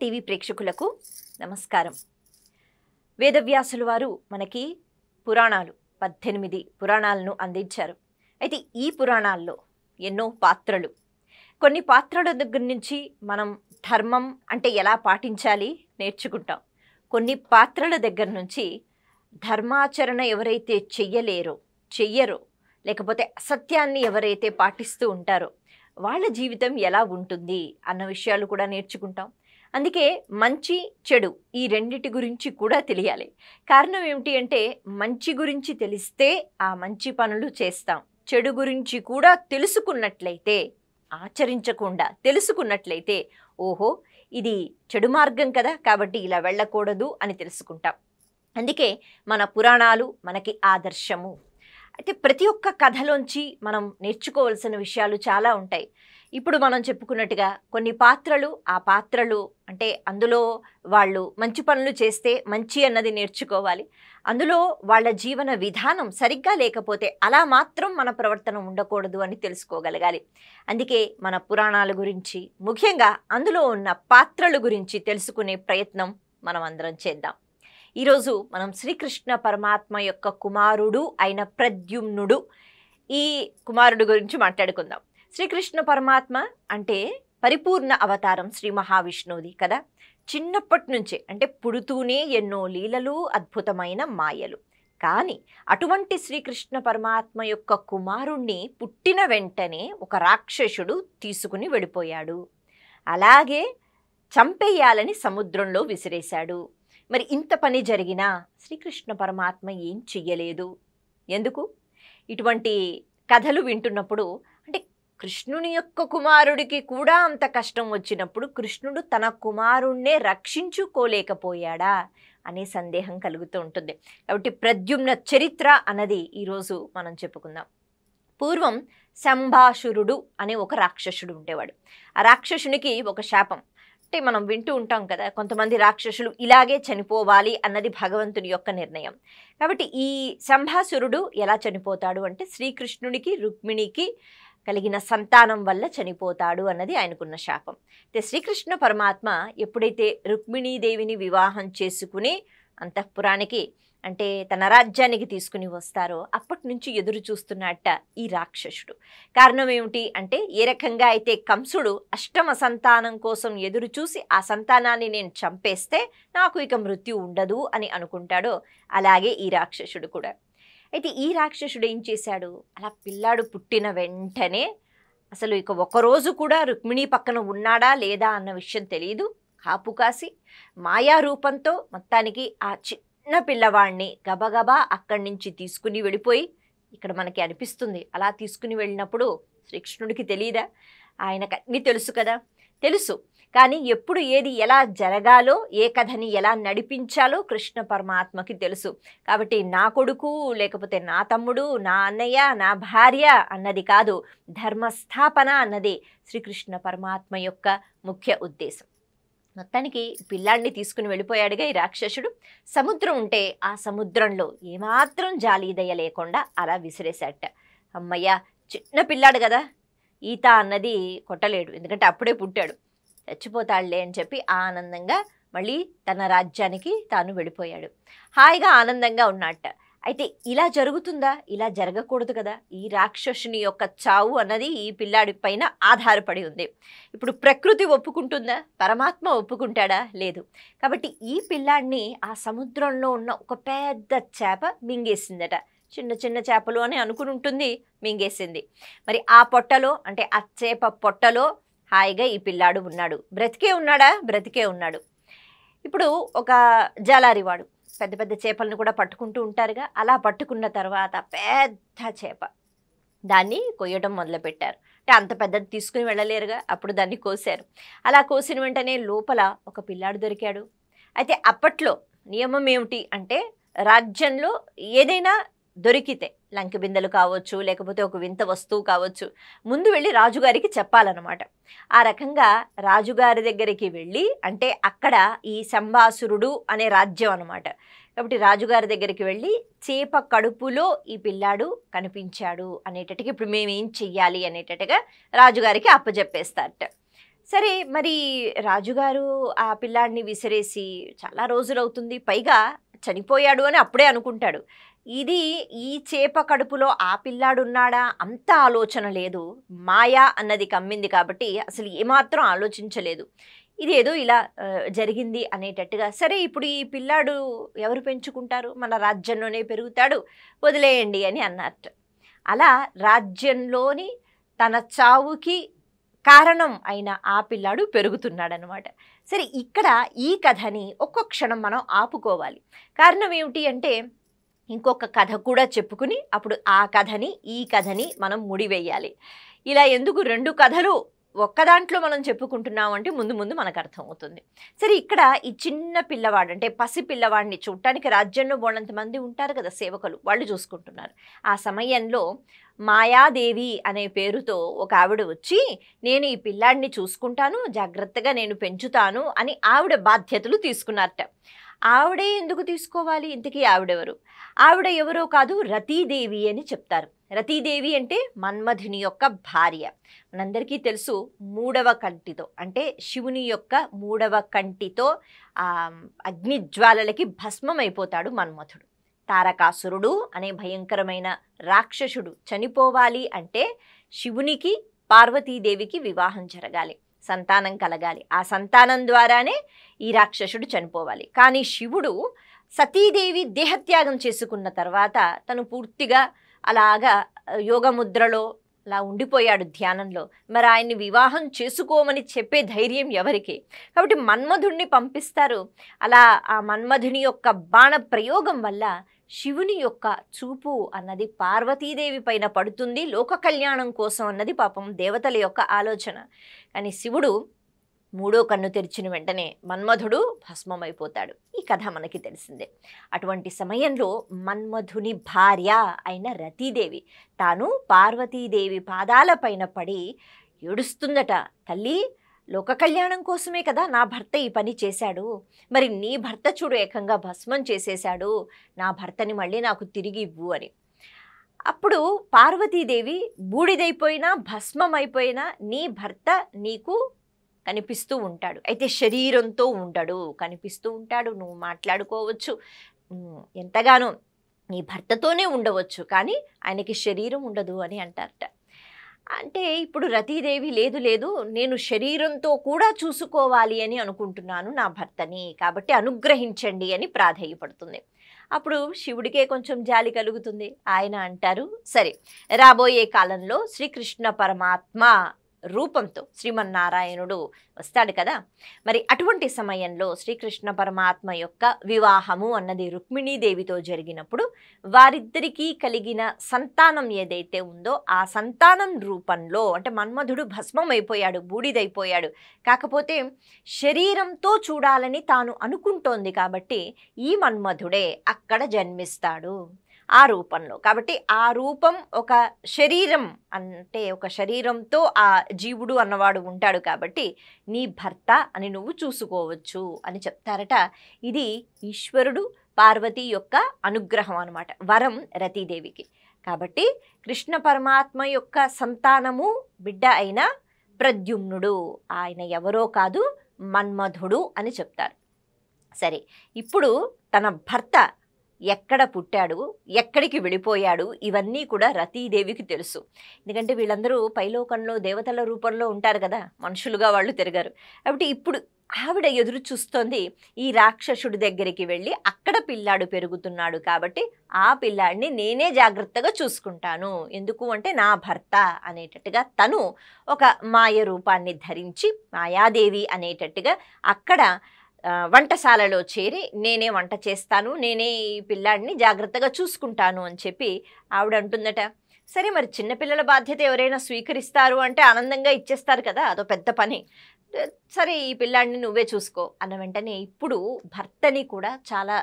TV ప్రేక్షకులకు నమస్కారం వేదవ్యాసుల వారు మనకి పురాణాలు పద్దెనిమిది పురాణాలను అందించారు అయితే ఈ పురాణాల్లో ఎన్నో పాత్రలు కొన్ని పాత్రల దగ్గర నుంచి మనం ధర్మం అంటే ఎలా పాటించాలి నేర్చుకుంటాం కొన్ని పాత్రల దగ్గర నుంచి ధర్మాచరణ ఎవరైతే చెయ్యలేరో చెయ్యరో లేకపోతే అసత్యాన్ని ఎవరైతే పాటిస్తూ ఉంటారో వాళ్ళ జీవితం ఎలా ఉంటుంది అన్న విషయాలు కూడా నేర్చుకుంటాం అందుకే మంచి చెడు ఈ రెండిటి గురించి కూడా తెలియాలి కారణం ఏమిటి అంటే మంచి గురించి తెలిస్తే ఆ మంచి పనులు చేస్తాం చెడు గురించి కూడా తెలుసుకున్నట్లయితే ఆచరించకుండా తెలుసుకున్నట్లయితే ఓహో ఇది చెడు మార్గం కదా కాబట్టి ఇలా వెళ్ళకూడదు అని తెలుసుకుంటాం అందుకే మన పురాణాలు మనకి ఆదర్శము అయితే ప్రతి ఒక్క కథలోంచి మనం నేర్చుకోవాల్సిన విషయాలు చాలా ఉంటాయి ఇప్పుడు మనం చెప్పుకున్నట్టుగా కొన్ని పాత్రలు ఆ పాత్రలు అంటే అందులో వాళ్ళు మంచి పనులు చేస్తే మంచి అన్నది నేర్చుకోవాలి అందులో వాళ్ళ జీవన విధానం సరిగ్గా లేకపోతే అలా మాత్రం మన ప్రవర్తన ఉండకూడదు అని తెలుసుకోగలగాలి అందుకే మన పురాణాల గురించి ముఖ్యంగా అందులో ఉన్న పాత్రలు గురించి తెలుసుకునే ప్రయత్నం మనం అందరం చేద్దాం ఈరోజు మనం శ్రీకృష్ణ పరమాత్మ యొక్క కుమారుడు అయిన ప్రద్యుమ్నుడు ఈ కుమారుడు గురించి మాట్లాడుకుందాం శ్రీకృష్ణ పరమాత్మ అంటే పరిపూర్ణ అవతారం శ్రీ మహావిష్ణువుది కదా చిన్నప్పటి నుంచే అంటే పుడుతూనే ఎన్నో లీలలు అద్భుతమైన మాయలు కానీ అటువంటి శ్రీకృష్ణ పరమాత్మ యొక్క కుమారుణ్ణి పుట్టిన వెంటనే ఒక రాక్షసుడు తీసుకుని వెళ్ళిపోయాడు అలాగే చంపేయాలని సముద్రంలో విసిరేశాడు మరి ఇంత పని జరిగినా శ్రీకృష్ణ పరమాత్మ ఏం చెయ్యలేదు ఎందుకు ఇటువంటి కథలు వింటున్నప్పుడు అంటే కృష్ణుని యొక్క కుమారుడికి కూడా అంత కష్టం వచ్చినప్పుడు కృష్ణుడు తన కుమారుణ్ణే రక్షించుకోలేకపోయాడా అనే సందేహం కలుగుతూ ఉంటుంది కాబట్టి ప్రద్యుమ్న చరిత్ర అన్నది ఈరోజు మనం చెప్పుకుందాం పూర్వం సంభాషురుడు అనే ఒక రాక్షసుడు ఉండేవాడు ఆ రాక్షసునికి ఒక శాపం అంటే మనం వింటూ ఉంటాం కదా కొంతమంది రాక్షసులు ఇలాగే చనిపోవాలి అన్నది భగవంతుని యొక్క నిర్ణయం కాబట్టి ఈ సంభాసురుడు ఎలా చనిపోతాడు అంటే శ్రీకృష్ణుడికి రుక్మిణికి కలిగిన సంతానం వల్ల చనిపోతాడు అన్నది ఆయనకున్న శాపం అయితే శ్రీకృష్ణ పరమాత్మ ఎప్పుడైతే రుక్మిణీదేవిని వివాహం చేసుకుని అంతఃపురానికి అంటే తన రాజ్యానికి తీసుకుని వస్తారో అప్పటి నుంచి ఎదురు చూస్తున్నట్ట ఈ రాక్షసుడు కారణం ఏమిటి అంటే ఏ రకంగా అయితే కంసుడు అష్టమ సంతానం కోసం ఎదురు చూసి ఆ సంతానాన్ని నేను చంపేస్తే నాకు ఇక మృత్యు ఉండదు అని అనుకుంటాడో అలాగే ఈ రాక్షసుడు కూడా అయితే ఈ రాక్షసుడు ఏం చేశాడు అలా పిల్లాడు పుట్టిన వెంటనే అసలు ఇక ఒకరోజు కూడా రుక్మిణి పక్కన ఉన్నాడా లేదా అన్న విషయం తెలియదు కాపు కాసి మాయా రూపంతో మొత్తానికి ఆ చి చిన్న పిల్లవాడిని గబగబా అక్కడి నుంచి తీసుకుని వెళ్ళిపోయి ఇక్కడ మనకి అనిపిస్తుంది అలా తీసుకుని వెళ్ళినప్పుడు శ్రీకృష్ణుడికి తెలియదా ఆయనకు అన్నీ తెలుసు కదా తెలుసు కానీ ఎప్పుడు ఏది ఎలా జరగాలో ఏ కథని ఎలా నడిపించాలో కృష్ణ పరమాత్మకి తెలుసు కాబట్టి నా కొడుకు లేకపోతే నా తమ్ముడు నా అన్నయ్య నా భార్య అన్నది కాదు ధర్మస్థాపన అన్నది శ్రీకృష్ణ పరమాత్మ యొక్క ముఖ్య ఉద్దేశం మొత్తానికి పిల్లాడిని తీసుకుని వెళ్ళిపోయాడుగా ఈ రాక్షసుడు సముద్రం ఉంటే ఆ సముద్రంలో ఏమాత్రం జాలీదయ్య లేకుండా అలా విసిరేశాట అమ్మయ్య చిన్న పిల్లాడు కదా ఈత అన్నది కొట్టలేడు ఎందుకంటే అప్పుడే పుట్టాడు చచ్చిపోతాడులే అని చెప్పి ఆనందంగా మళ్ళీ తన రాజ్యానికి తాను వెళ్ళిపోయాడు హాయిగా ఆనందంగా ఉన్నట్ట అయితే ఇలా జరుగుతుందా ఇలా జరగకూడదు కదా ఈ రాక్షసుని యొక్క చావు అన్నది ఈ పిల్లాడి పైన ఆధారపడి ఉంది ఇప్పుడు ప్రకృతి ఒప్పుకుంటుందా పరమాత్మ ఒప్పుకుంటాడా లేదు కాబట్టి ఈ పిల్లాడిని ఆ సముద్రంలో ఉన్న ఒక పెద్ద చేప మింగేసిందట చిన్న చిన్న చేపలు అని అనుకుని ఉంటుంది మింగేసింది మరి ఆ పొట్టలో అంటే ఆ చేప పొట్టలో హాయిగా ఈ పిల్లాడు ఉన్నాడు బ్రతికే ఉన్నాడా బ్రతికే ఉన్నాడు ఇప్పుడు ఒక జాలారివాడు పెద్ద పెద్ద చేపలను కూడా పట్టుకుంటూ ఉంటారుగా అలా పట్టుకున్న తర్వాత పెద్ద చేప దాన్ని కొయ్యడం మొదలుపెట్టారు అంటే అంత పెద్దది తీసుకుని వెళ్ళలేరుగా అప్పుడు దాన్ని కోసారు అలా కోసిన వెంటనే లోపల ఒక పిల్లాడు దొరికాడు అయితే అప్పట్లో నియమం ఏమిటి అంటే రాజ్యంలో ఏదైనా దొరికితే లంక బిందెలు కావచ్చు లేకపోతే ఒక వింత వస్తువు కావచ్చు ముందు వెళ్ళి రాజుగారికి చెప్పాలన్నమాట ఆ రకంగా రాజుగారి దగ్గరికి వెళ్ళి అంటే అక్కడ ఈ శంభాసురుడు అనే రాజ్యం అనమాట కాబట్టి రాజుగారి దగ్గరికి వెళ్ళి చేప కడుపులో ఈ పిల్లాడు కనిపించాడు అనేటట్టుగా ఇప్పుడు మేమేం చెయ్యాలి అనేటట్టుగా రాజుగారికి అప్పజెప్పేస్తారట సరే మరి రాజుగారు ఆ పిల్లాడిని విసిరేసి చాలా రోజులు అవుతుంది పైగా చనిపోయాడు అని అప్పుడే అనుకుంటాడు ఇది ఈ చేప కడుపులో ఆ పిల్లాడున్నాడా అంత ఆలోచన లేదు మాయా అన్నది కమ్మింది కాబట్టి అసలు ఏమాత్రం ఆలోచించలేదు ఇది ఏదో ఇలా జరిగింది అనేటట్టుగా సరే ఇప్పుడు ఈ పిల్లాడు ఎవరు పెంచుకుంటారు మన రాజ్యంలోనే పెరుగుతాడు వదిలేయండి అని అన్నట్టు అలా రాజ్యంలోని తన చావుకి కారణం అయిన ఆ పిల్లాడు పెరుగుతున్నాడనమాట సరే ఇక్కడ ఈ కథని ఒక్కొక్క క్షణం మనం ఆపుకోవాలి కారణం ఏమిటి అంటే ఇంకొక కథ కూడా చెప్పుకుని అప్పుడు ఆ కథని ఈ కథని మనం ముడివేయాలి ఇలా ఎందుకు రెండు కథలు ఒక్క దాంట్లో మనం చెప్పుకుంటున్నాం అంటే ముందు ముందు మనకు అర్థమవుతుంది సరే ఇక్కడ ఈ చిన్న పిల్లవాడు అంటే పసి పిల్లవాడిని చూడటానికి రాజ్యంలో బోళ్ళంత మంది ఉంటారు కదా సేవకులు వాళ్ళు చూసుకుంటున్నారు ఆ సమయంలో మాయాదేవి అనే పేరుతో ఒక ఆవిడ వచ్చి నేను ఈ పిల్లాడిని చూసుకుంటాను జాగ్రత్తగా నేను పెంచుతాను అని ఆవిడ బాధ్యతలు తీసుకున్నారట ఆవిడే ఎందుకు తీసుకోవాలి ఇంతకీ ఆవిడెవరు ఆవిడ ఎవరో కాదు రతీదేవి అని చెప్తారు రతీదేవి అంటే మన్మధుని యొక్క భార్య మనందరికీ తెలుసు మూడవ కంటితో అంటే శివుని యొక్క మూడవ కంటితో అగ్నిజ్వాలలకి భస్మం అయిపోతాడు మన్మథుడు తారకాసురుడు అనే భయంకరమైన రాక్షసుడు చనిపోవాలి అంటే శివునికి పార్వతీదేవికి వివాహం జరగాలి సంతానం కలగాలి ఆ సంతానం ద్వారానే ఈ రాక్షసుడు చనిపోవాలి కానీ శివుడు సతీదేవి దేహత్యాగం చేసుకున్న తర్వాత తను పూర్తిగా అలాగా యోగముద్రలో అలా ఉండిపోయాడు ధ్యానంలో మరి ఆయన్ని వివాహం చేసుకోమని చెప్పే ధైర్యం ఎవరికి కాబట్టి మన్మధుణ్ణి పంపిస్తారు అలా ఆ మన్మధుని యొక్క బాణ ప్రయోగం వల్ల శివుని యొక్క చూపు అన్నది పార్వతీదేవి పైన పడుతుంది లోక కళ్యాణం కోసం అన్నది పాపం దేవతల యొక్క ఆలోచన కానీ శివుడు మూడో కన్ను తెరిచిన వెంటనే మన్మధుడు భస్మమైపోతాడు ఈ కథ మనకి తెలిసిందే అటువంటి సమయంలో మన్మధుని భార్య అయిన రతీదేవి తాను పార్వతీదేవి పాదాల పైన పడి ఏడుస్తుందట తల్లి లోక కళ్యాణం కోసమే కదా నా భర్త ఈ పని చేశాడు మరి నీ భర్త చూడు ఏకంగా భస్మం చేసేశాడు నా భర్తని మళ్ళీ నాకు తిరిగి ఇవ్వు అని అప్పుడు పార్వతీదేవి బూడిదైపోయినా భస్మం అయిపోయినా నీ భర్త నీకు కనిపిస్తూ ఉంటాడు అయితే శరీరంతో ఉండడు కనిపిస్తూ ఉంటాడు నువ్వు మాట్లాడుకోవచ్చు ఎంతగానో నీ భర్తతోనే ఉండవచ్చు కానీ ఆయనకి శరీరం ఉండదు అని అంటారట అంటే ఇప్పుడు రతీదేవి లేదు లేదు నేను శరీరంతో కూడా చూసుకోవాలి అని అనుకుంటున్నాను నా భర్తని కాబట్టి అనుగ్రహించండి అని ప్రాధేయపడుతుంది అప్పుడు శివుడికే కొంచెం జాలి కలుగుతుంది ఆయన అంటారు సరే రాబోయే కాలంలో శ్రీకృష్ణ పరమాత్మ రూపంతో శ్రీమన్నారాయణుడు వస్తాడు కదా మరి అటువంటి సమయంలో శ్రీకృష్ణ పరమాత్మ యొక్క వివాహము అన్నది రుక్మిణీదేవితో జరిగినప్పుడు వారిద్దరికీ కలిగిన సంతానం ఏదైతే ఉందో ఆ సంతానం రూపంలో అంటే మన్మధుడు భస్మమైపోయాడు బూడిదైపోయాడు కాకపోతే శరీరంతో చూడాలని తాను అనుకుంటోంది కాబట్టి ఈ మన్మధుడే అక్కడ జన్మిస్తాడు ఆ రూపంలో కాబట్టి ఆ రూపం ఒక శరీరం అంటే ఒక శరీరంతో ఆ జీవుడు అన్నవాడు ఉంటాడు కాబట్టి నీ భర్త అని నువ్వు చూసుకోవచ్చు అని చెప్తారట ఇది ఈశ్వరుడు పార్వతి యొక్క అనుగ్రహం అనమాట వరం రతీదేవికి కాబట్టి కృష్ణ పరమాత్మ యొక్క సంతానము బిడ్డ అయిన ప్రద్యుమ్నుడు ఆయన ఎవరో కాదు మన్మధుడు అని చెప్తారు సరే ఇప్పుడు తన భర్త ఎక్కడ పుట్టాడు ఎక్కడికి వెళ్ళిపోయాడు ఇవన్నీ కూడా రతీదేవికి తెలుసు ఎందుకంటే వీళ్ళందరూ పైలోకంలో దేవతల రూపంలో ఉంటారు కదా మనుషులుగా వాళ్ళు తిరగారు కాబట్టి ఇప్పుడు ఆవిడ ఎదురు చూస్తోంది ఈ రాక్షసుడి దగ్గరికి వెళ్ళి అక్కడ పిల్లాడు పెరుగుతున్నాడు కాబట్టి ఆ పిల్లాడిని నేనే జాగ్రత్తగా చూసుకుంటాను ఎందుకు అంటే నా భర్త అనేటట్టుగా తను ఒక మాయ రూపాన్ని ధరించి మాయాదేవి అనేటట్టుగా అక్కడ వంటశాలలో చేరి నేనే వంట చేస్తాను నేనే ఈ పిల్లాడిని జాగ్రత్తగా చూసుకుంటాను అని చెప్పి ఆవిడ అంటుందట సరే మరి చిన్నపిల్లల బాధ్యత ఎవరైనా స్వీకరిస్తారు అంటే ఆనందంగా ఇచ్చేస్తారు కదా అదో పెద్ద పని సరే ఈ పిల్లాడిని నువ్వే చూసుకో అన్న వెంటనే ఇప్పుడు భర్తని కూడా చాలా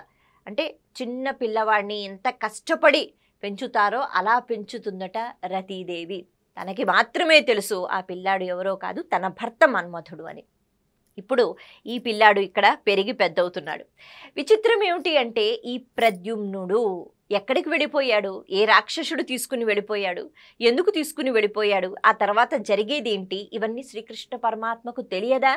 అంటే చిన్న పిల్లవాడిని ఎంత కష్టపడి పెంచుతారో అలా పెంచుతుందట రతీదేవి తనకి మాత్రమే తెలుసు ఆ పిల్లాడు ఎవరో కాదు తన భర్త మన్మథుడు అని ఇప్పుడు ఈ పిల్లాడు ఇక్కడ పెరిగి పెద్దవుతున్నాడు విచిత్రం ఏమిటి అంటే ఈ ప్రద్యుమ్నుడు ఎక్కడికి వెళ్ళిపోయాడు ఏ రాక్షసుడు తీసుకుని వెళ్ళిపోయాడు ఎందుకు తీసుకుని వెళ్ళిపోయాడు ఆ తర్వాత జరిగేది ఏంటి ఇవన్నీ శ్రీకృష్ణ పరమాత్మకు తెలియదా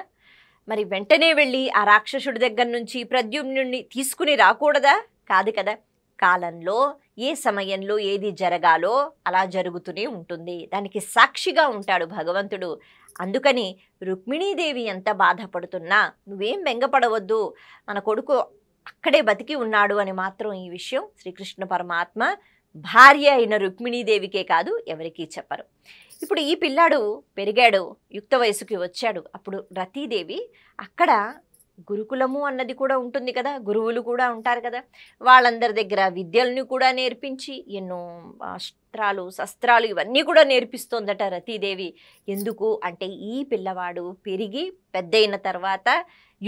మరి వెంటనే వెళ్ళి ఆ రాక్షసుడి దగ్గర నుంచి ప్రద్యుమ్నుడిని తీసుకుని రాకూడదా కాదు కదా కాలంలో ఏ సమయంలో ఏది జరగాలో అలా జరుగుతూనే ఉంటుంది దానికి సాక్షిగా ఉంటాడు భగవంతుడు అందుకని రుక్మిణీదేవి ఎంత బాధపడుతున్నా నువ్వేం బెంగపడవద్దు మన కొడుకు అక్కడే బతికి ఉన్నాడు అని మాత్రం ఈ విషయం శ్రీకృష్ణ పరమాత్మ భార్య అయిన రుక్మిణీదేవికే కాదు ఎవరికీ చెప్పరు ఇప్పుడు ఈ పిల్లాడు పెరిగాడు యుక్త వయసుకి వచ్చాడు అప్పుడు రతీదేవి అక్కడ గురుకులము అన్నది కూడా ఉంటుంది కదా గురువులు కూడా ఉంటారు కదా వాళ్ళందరి దగ్గర విద్యల్ని కూడా నేర్పించి ఎన్నో అస్త్రాలు శస్త్రాలు ఇవన్నీ కూడా నేర్పిస్తోందట రతీదేవి ఎందుకు అంటే ఈ పిల్లవాడు పెరిగి పెద్దయిన తర్వాత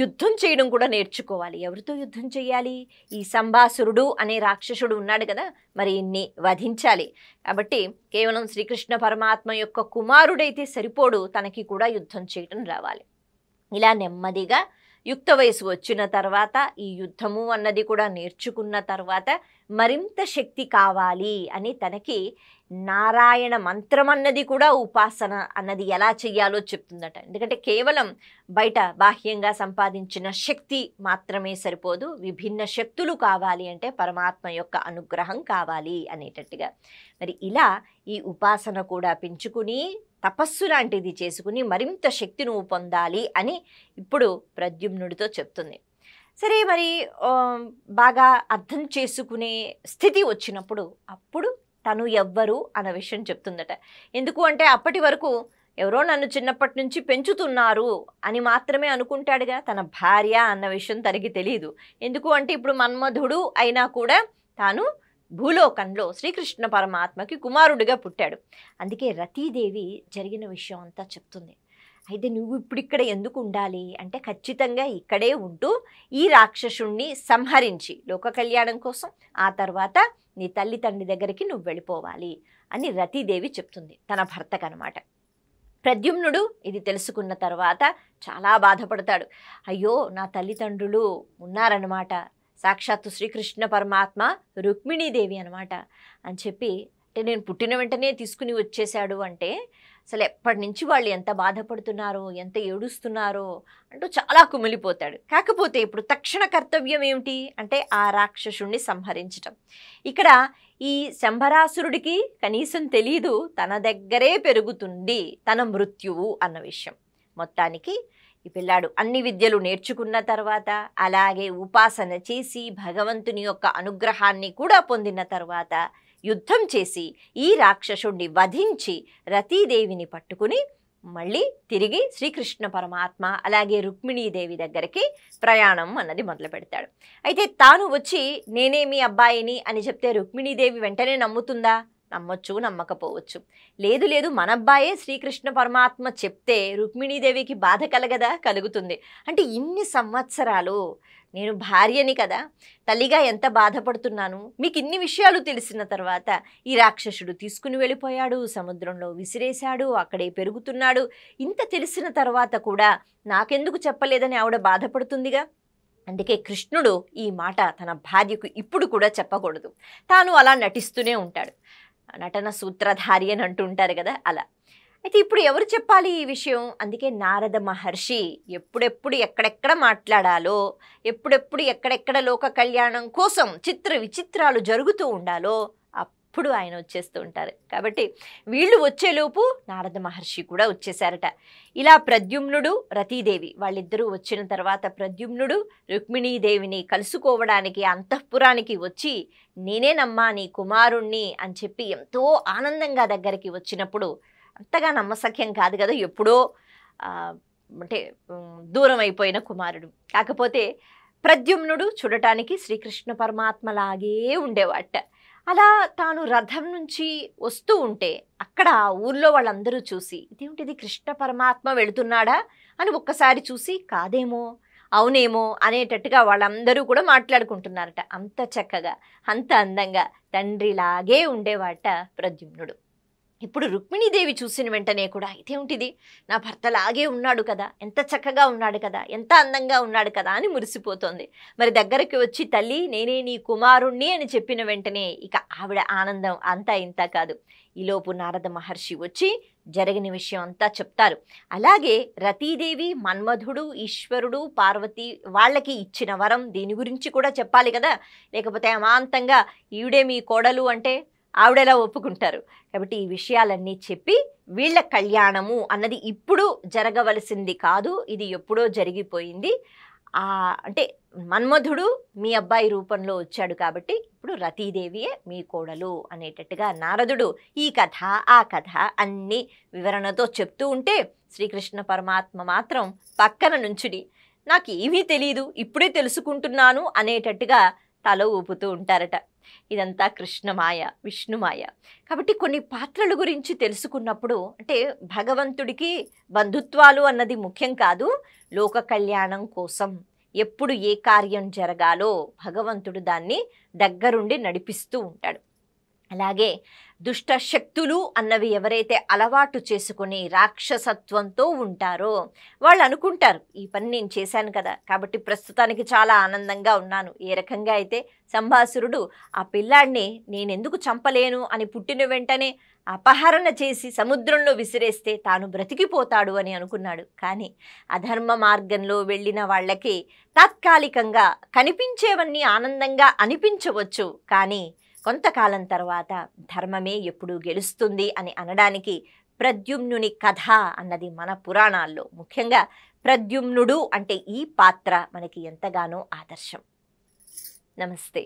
యుద్ధం చేయడం కూడా నేర్చుకోవాలి ఎవరితో యుద్ధం చేయాలి ఈ సంభాసురుడు అనే రాక్షసుడు ఉన్నాడు కదా మరి ఇన్ని వధించాలి కాబట్టి కేవలం శ్రీకృష్ణ పరమాత్మ యొక్క కుమారుడైతే సరిపోడు తనకి కూడా యుద్ధం చేయడం రావాలి ఇలా నెమ్మదిగా యుక్త వయసు వచ్చిన తర్వాత ఈ యుద్ధము అన్నది కూడా నేర్చుకున్న తర్వాత మరింత శక్తి కావాలి అని తనకి నారాయణ మంత్రం అన్నది కూడా ఉపాసన అన్నది ఎలా చెయ్యాలో చెప్తుందట ఎందుకంటే కేవలం బయట బాహ్యంగా సంపాదించిన శక్తి మాత్రమే సరిపోదు విభిన్న శక్తులు కావాలి అంటే పరమాత్మ యొక్క అనుగ్రహం కావాలి అనేటట్టుగా మరి ఇలా ఈ ఉపాసన కూడా పెంచుకుని తపస్సు లాంటిది చేసుకుని మరింత శక్తి నువ్వు పొందాలి అని ఇప్పుడు ప్రద్యుమ్నుడితో చెప్తుంది సరే మరి బాగా అర్థం చేసుకునే స్థితి వచ్చినప్పుడు అప్పుడు తను ఎవ్వరు అన్న విషయం చెప్తుందట ఎందుకు అంటే అప్పటి వరకు ఎవరో నన్ను చిన్నప్పటి నుంచి పెంచుతున్నారు అని మాత్రమే అనుకుంటాడుగా తన భార్య అన్న విషయం తనకి తెలియదు ఎందుకు అంటే ఇప్పుడు మన్మధుడు అయినా కూడా తాను భూలోకంలో శ్రీకృష్ణ పరమాత్మకి కుమారుడిగా పుట్టాడు అందుకే రతీదేవి జరిగిన విషయం అంతా చెప్తుంది అయితే నువ్వు ఇప్పుడు ఇక్కడ ఎందుకు ఉండాలి అంటే ఖచ్చితంగా ఇక్కడే ఉంటూ ఈ రాక్షసుణ్ణి సంహరించి లోక కళ్యాణం కోసం ఆ తర్వాత నీ తల్లి తండ్రి దగ్గరికి నువ్వు వెళ్ళిపోవాలి అని రతీదేవి చెప్తుంది తన భర్తకు అనమాట ప్రద్యుమ్నుడు ఇది తెలుసుకున్న తర్వాత చాలా బాధపడతాడు అయ్యో నా తల్లిదండ్రులు ఉన్నారనమాట సాక్షాత్తు శ్రీకృష్ణ పరమాత్మ రుక్మిణీదేవి అనమాట అని చెప్పి అంటే నేను పుట్టిన వెంటనే తీసుకుని వచ్చేసాడు అంటే అసలు ఎప్పటి నుంచి వాళ్ళు ఎంత బాధపడుతున్నారో ఎంత ఏడుస్తున్నారో అంటూ చాలా కుమిలిపోతాడు కాకపోతే ఇప్పుడు తక్షణ కర్తవ్యం ఏమిటి అంటే ఆ రాక్షసుణ్ణి సంహరించటం ఇక్కడ ఈ శంభరాసురుడికి కనీసం తెలీదు తన దగ్గరే పెరుగుతుంది తన మృత్యువు అన్న విషయం మొత్తానికి ఈ పిల్లాడు అన్ని విద్యలు నేర్చుకున్న తర్వాత అలాగే ఉపాసన చేసి భగవంతుని యొక్క అనుగ్రహాన్ని కూడా పొందిన తర్వాత యుద్ధం చేసి ఈ రాక్షసుణ్ణి వధించి రతీదేవిని పట్టుకుని మళ్ళీ తిరిగి శ్రీకృష్ణ పరమాత్మ అలాగే రుక్మిణీదేవి దగ్గరికి ప్రయాణం అన్నది మొదలు పెడతాడు అయితే తాను వచ్చి నేనే మీ అబ్బాయిని అని చెప్తే రుక్మిణీదేవి వెంటనే నమ్ముతుందా నమ్మొచ్చు నమ్మకపోవచ్చు లేదు లేదు మన అబ్బాయే శ్రీకృష్ణ పరమాత్మ చెప్తే రుక్మిణీదేవికి బాధ కలగదా కలుగుతుంది అంటే ఇన్ని సంవత్సరాలు నేను భార్యని కదా తల్లిగా ఎంత బాధపడుతున్నాను మీకు ఇన్ని విషయాలు తెలిసిన తర్వాత ఈ రాక్షసుడు తీసుకుని వెళ్ళిపోయాడు సముద్రంలో విసిరేశాడు అక్కడే పెరుగుతున్నాడు ఇంత తెలిసిన తర్వాత కూడా నాకెందుకు చెప్పలేదని ఆవిడ బాధపడుతుందిగా అందుకే కృష్ణుడు ఈ మాట తన భార్యకు ఇప్పుడు కూడా చెప్పకూడదు తాను అలా నటిస్తూనే ఉంటాడు నటన సూత్రధారి అని అంటుంటారు కదా అలా అయితే ఇప్పుడు ఎవరు చెప్పాలి ఈ విషయం అందుకే నారద మహర్షి ఎప్పుడెప్పుడు ఎక్కడెక్కడ మాట్లాడాలో ఎప్పుడెప్పుడు ఎక్కడెక్కడ లోక కళ్యాణం కోసం చిత్ర విచిత్రాలు జరుగుతూ ఉండాలో ఎప్పుడు ఆయన వచ్చేస్తూ ఉంటారు కాబట్టి వీళ్ళు వచ్చేలోపు నారద మహర్షి కూడా వచ్చేసారట ఇలా ప్రద్యుమ్నుడు రతీదేవి వాళ్ళిద్దరూ వచ్చిన తర్వాత ప్రద్యుమ్నుడు రుక్మిణీదేవిని కలుసుకోవడానికి అంతఃపురానికి వచ్చి నేనేనమ్మా నీ కుమారుణ్ణి అని చెప్పి ఎంతో ఆనందంగా దగ్గరికి వచ్చినప్పుడు అంతగా నమ్మసఖ్యం కాదు కదా ఎప్పుడో అంటే దూరం అయిపోయిన కుమారుడు కాకపోతే ప్రద్యుమ్నుడు చూడటానికి శ్రీకృష్ణ పరమాత్మలాగే ఉండేవాట అలా తాను రథం నుంచి వస్తూ ఉంటే అక్కడ ఊర్లో వాళ్ళందరూ చూసి ఇదేమిటిది కృష్ణ పరమాత్మ వెళుతున్నాడా అని ఒక్కసారి చూసి కాదేమో అవునేమో అనేటట్టుగా వాళ్ళందరూ కూడా మాట్లాడుకుంటున్నారట అంత చక్కగా అంత అందంగా తండ్రిలాగే ఉండేవాట ప్రద్యుమ్నుడు ఇప్పుడు రుక్మిణీదేవి చూసిన వెంటనే కూడా ఇదేమిటిది నా భర్త లాగే ఉన్నాడు కదా ఎంత చక్కగా ఉన్నాడు కదా ఎంత అందంగా ఉన్నాడు కదా అని మురిసిపోతోంది మరి దగ్గరికి వచ్చి తల్లి నేనే నీ కుమారుణ్ణి అని చెప్పిన వెంటనే ఇక ఆవిడ ఆనందం అంతా ఇంత కాదు ఈలోపు నారద మహర్షి వచ్చి జరిగిన విషయం అంతా చెప్తారు అలాగే రతీదేవి మన్మధుడు ఈశ్వరుడు పార్వతి వాళ్ళకి ఇచ్చిన వరం దీని గురించి కూడా చెప్పాలి కదా లేకపోతే అమాంతంగా ఈవిడే మీ కోడలు అంటే ఆవిడెలా ఒప్పుకుంటారు కాబట్టి ఈ విషయాలన్నీ చెప్పి వీళ్ళ కళ్యాణము అన్నది ఇప్పుడు జరగవలసింది కాదు ఇది ఎప్పుడో జరిగిపోయింది అంటే మన్మధుడు మీ అబ్బాయి రూపంలో వచ్చాడు కాబట్టి ఇప్పుడు రతీదేవియే మీ కోడలు అనేటట్టుగా నారదుడు ఈ కథ ఆ కథ అన్ని వివరణతో చెప్తూ ఉంటే శ్రీకృష్ణ పరమాత్మ మాత్రం పక్కన నుంచుని నాకు ఏమీ తెలియదు ఇప్పుడే తెలుసుకుంటున్నాను అనేటట్టుగా తల ఊపుతూ ఉంటారట ఇదంతా కృష్ణమాయ విష్ణుమాయ కాబట్టి కొన్ని పాత్రల గురించి తెలుసుకున్నప్పుడు అంటే భగవంతుడికి బంధుత్వాలు అన్నది ముఖ్యం కాదు లోక కళ్యాణం కోసం ఎప్పుడు ఏ కార్యం జరగాలో భగవంతుడు దాన్ని దగ్గరుండి నడిపిస్తూ ఉంటాడు అలాగే దుష్ట శక్తులు అన్నవి ఎవరైతే అలవాటు చేసుకుని రాక్షసత్వంతో ఉంటారో వాళ్ళు అనుకుంటారు ఈ పని నేను చేశాను కదా కాబట్టి ప్రస్తుతానికి చాలా ఆనందంగా ఉన్నాను ఏ రకంగా అయితే సంభాసురుడు ఆ పిల్లాడిని నేనెందుకు చంపలేను అని పుట్టిన వెంటనే అపహరణ చేసి సముద్రంలో విసిరేస్తే తాను బ్రతికిపోతాడు అని అనుకున్నాడు కానీ అధర్మ మార్గంలో వెళ్ళిన వాళ్ళకి తాత్కాలికంగా కనిపించేవన్నీ ఆనందంగా అనిపించవచ్చు కానీ కొంతకాలం తర్వాత ధర్మమే ఎప్పుడూ గెలుస్తుంది అని అనడానికి ప్రద్యుమ్నుని కథ అన్నది మన పురాణాల్లో ముఖ్యంగా ప్రద్యుమ్నుడు అంటే ఈ పాత్ర మనకి ఎంతగానో ఆదర్శం నమస్తే